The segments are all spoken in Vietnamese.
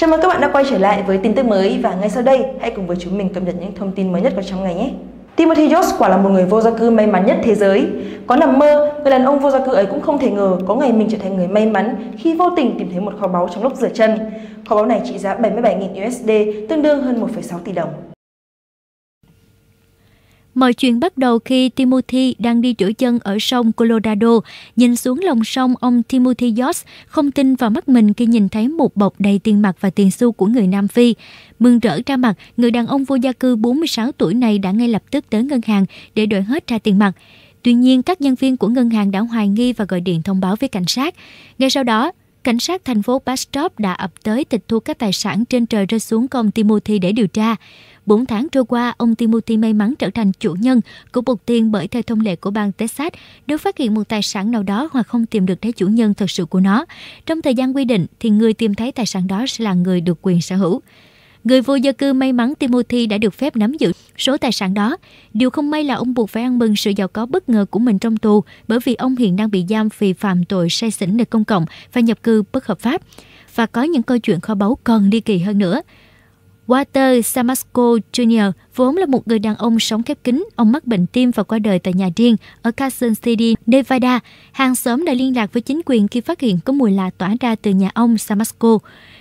Chào mừng các bạn đã quay trở lại với tin tức mới và ngay sau đây hãy cùng với chúng mình cập nhật những thông tin mới nhất của trong ngày nhé. Timothy Jones quả là một người vô gia cư may mắn nhất thế giới. Có nằm mơ, người đàn ông vô gia cư ấy cũng không thể ngờ có ngày mình trở thành người may mắn khi vô tình tìm thấy một kho báu trong lúc rửa chân. Kho báu này trị giá 77.000 USD, tương đương hơn 1,6 tỷ đồng. Mọi chuyện bắt đầu khi Timothy đang đi rửa chân ở sông Colorado. Nhìn xuống lòng sông, ông Timothy Yost không tin vào mắt mình khi nhìn thấy một bọc đầy tiền mặt và tiền xu của người Nam Phi. Mừng rỡ ra mặt, người đàn ông vô gia cư 46 tuổi này đã ngay lập tức tới ngân hàng để đổi hết ra tiền mặt. Tuy nhiên, các nhân viên của ngân hàng đã hoài nghi và gọi điện thông báo với cảnh sát. Ngay sau đó, cảnh sát thành phố Bastrop đã ập tới tịch thu các tài sản trên trời rơi xuống công Timothy để điều tra. 4 tháng trôi qua, ông Timothy may mắn trở thành chủ nhân của bột tiền bởi theo thông lệ của bang Texas, nếu phát hiện một tài sản nào đó hoặc không tìm được thấy chủ nhân thật sự của nó, trong thời gian quy định thì người tìm thấy tài sản đó sẽ là người được quyền sở hữu. Người vô gia cư may mắn Timothy đã được phép nắm giữ số tài sản đó. Điều không may là ông buộc phải ăn mừng sự giàu có bất ngờ của mình trong tù bởi vì ông hiện đang bị giam vì phạm tội sai xỉn nơi công cộng và nhập cư bất hợp pháp. Và có những câu chuyện kho báu còn ly kỳ hơn nữa. Walter Samasco Jr. vốn là một người đàn ông sống khép kín. Ông mắc bệnh tim và qua đời tại nhà riêng ở Carson City, Nevada. Hàng xóm đã liên lạc với chính quyền khi phát hiện có mùi lạ tỏa ra từ nhà ông Samasco.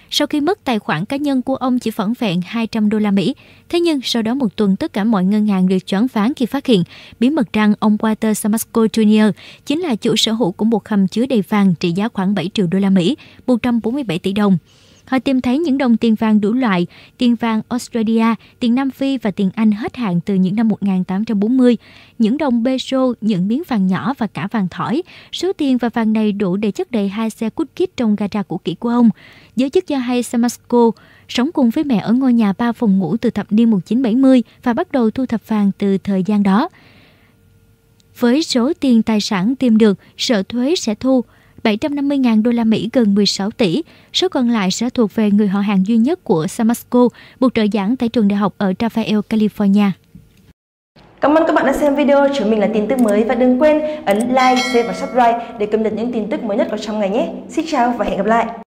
Sau khi mất tài khoản cá nhân của ông chỉ vỏn vẹn 200 đô la Mỹ, thế nhưng sau đó một tuần tất cả mọi ngân hàng đều choáng váng khi phát hiện bí mật rằng ông Walter Samasco Jr. chính là chủ sở hữu của một hầm chứa đầy vàng trị giá khoảng 7 triệu đô la Mỹ, 147 tỷ đồng. Họ tìm thấy những đồng tiền vàng đủ loại, tiền vàng Australia, tiền Nam Phi và tiền Anh hết hạn từ những năm 1840, những đồng peso, những miếng vàng nhỏ và cả vàng thỏi. Số tiền và vàng này đủ để chất đầy hai xe cút kít trong gara cũ kỹ của ông. Giới chức cho hay Samasco sống cùng với mẹ ở ngôi nhà ba phòng ngủ từ thập niên 1970 và bắt đầu thu thập vàng từ thời gian đó. Với số tiền tài sản tìm được, sở thuế sẽ thu – 750.000 đô la Mỹ gần 16 tỷ. Số còn lại sẽ thuộc về người họ hàng duy nhất của Samasco, một trợ giảng tại trường đại học ở Rafael, California. Cảm ơn các bạn đã xem video chúng mình là tin tức mới và đừng quên ấn like, share và subscribe để cập nhật những tin tức mới nhất có trong ngày nhé. Xin chào và hẹn gặp lại.